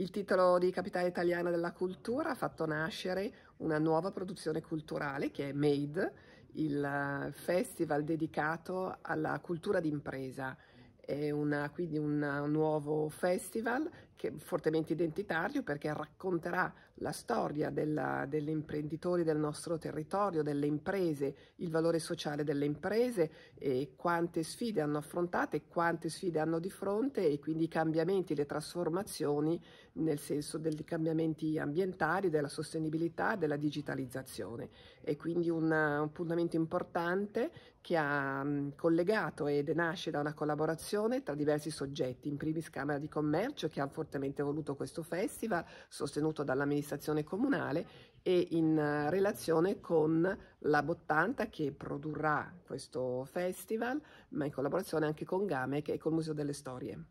Il titolo di Capitale Italiana della Cultura ha fatto nascere una nuova produzione culturale che è MADE, il eh, festival dedicato alla cultura d'impresa una, quindi un nuovo festival che, fortemente identitario perché racconterà la storia della, degli imprenditori del nostro territorio, delle imprese, il valore sociale delle imprese e quante sfide hanno affrontato e quante sfide hanno di fronte e quindi i cambiamenti, le trasformazioni nel senso dei cambiamenti ambientali, della sostenibilità, della digitalizzazione. È quindi un appuntamento importante che ha collegato ed nasce da una collaborazione collaborazione tra diversi soggetti, in primis Camera di Commercio che ha fortemente voluto questo festival, sostenuto dall'amministrazione comunale e in eh, relazione con la Bottanta che produrrà questo festival, ma in collaborazione anche con Gamec e col Museo delle Storie.